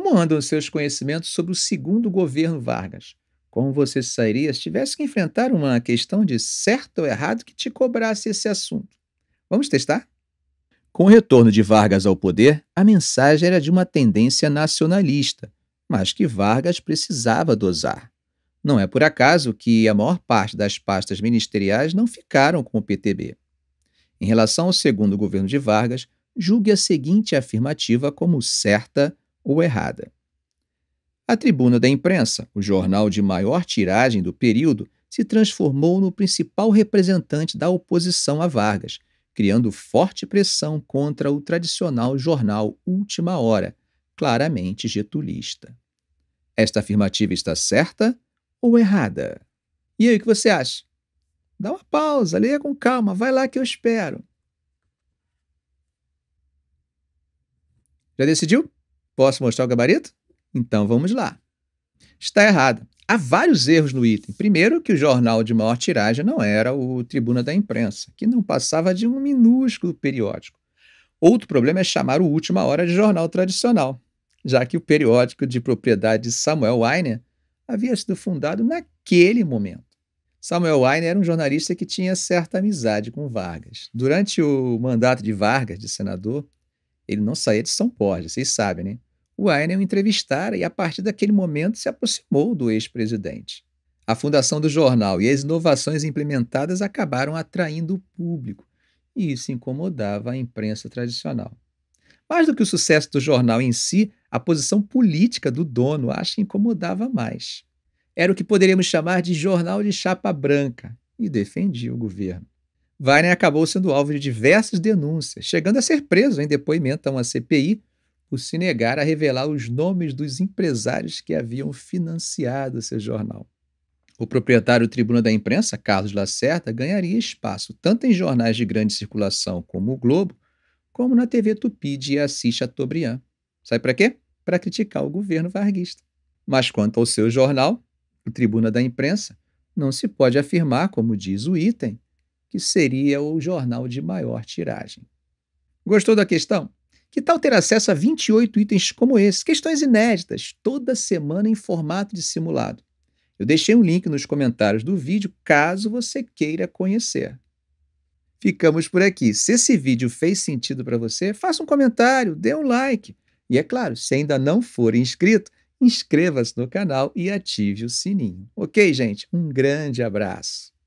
Como andam os seus conhecimentos sobre o segundo governo Vargas? Como você sairia se tivesse que enfrentar uma questão de certo ou errado que te cobrasse esse assunto? Vamos testar? Com o retorno de Vargas ao poder, a mensagem era de uma tendência nacionalista, mas que Vargas precisava dosar. Não é por acaso que a maior parte das pastas ministeriais não ficaram com o PTB. Em relação ao segundo governo de Vargas, julgue a seguinte afirmativa como certa ou errada. A Tribuna da Imprensa, o jornal de maior tiragem do período, se transformou no principal representante da oposição a Vargas, criando forte pressão contra o tradicional jornal Última Hora, claramente getulista. Esta afirmativa está certa ou errada? E aí, o que você acha? Dá uma pausa, leia com calma, vai lá que eu espero. Já decidiu? Posso mostrar o gabarito? Então vamos lá. Está errado. Há vários erros no item. Primeiro, que o jornal de maior tiragem não era o Tribuna da Imprensa, que não passava de um minúsculo periódico. Outro problema é chamar o Última Hora de jornal tradicional, já que o periódico de propriedade de Samuel Weiner havia sido fundado naquele momento. Samuel Weiner era um jornalista que tinha certa amizade com Vargas. Durante o mandato de Vargas, de senador, ele não saía de São Paulo. vocês sabem, né? o Einstein o entrevistara e, a partir daquele momento, se aproximou do ex-presidente. A fundação do jornal e as inovações implementadas acabaram atraindo o público, e isso incomodava a imprensa tradicional. Mais do que o sucesso do jornal em si, a posição política do dono acho incomodava mais. Era o que poderíamos chamar de jornal de chapa branca e defendia o governo. Weiner acabou sendo alvo de diversas denúncias, chegando a ser preso em depoimento a uma CPI por se negar a revelar os nomes dos empresários que haviam financiado seu jornal. O proprietário do Tribuna da Imprensa, Carlos Lacerda, ganharia espaço tanto em jornais de grande circulação como o Globo, como na TV Tupi de Assis Chateaubriand. Sai para quê? Para criticar o governo varguista. Mas quanto ao seu jornal, o Tribuna da Imprensa, não se pode afirmar, como diz o item, que seria o jornal de maior tiragem. Gostou da questão? Que tal ter acesso a 28 itens como esse? Questões inéditas, toda semana em formato de simulado. Eu deixei um link nos comentários do vídeo caso você queira conhecer. Ficamos por aqui. Se esse vídeo fez sentido para você, faça um comentário, dê um like. E é claro, se ainda não for inscrito, inscreva-se no canal e ative o sininho. Ok, gente? Um grande abraço.